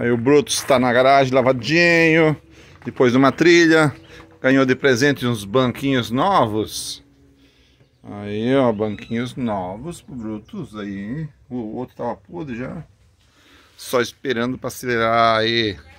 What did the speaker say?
Aí o Brutus está na garagem lavadinho, depois de uma trilha, ganhou de presente uns banquinhos novos. Aí, ó, banquinhos novos pro Brutus aí. O outro tava podre já. Só esperando para acelerar aí.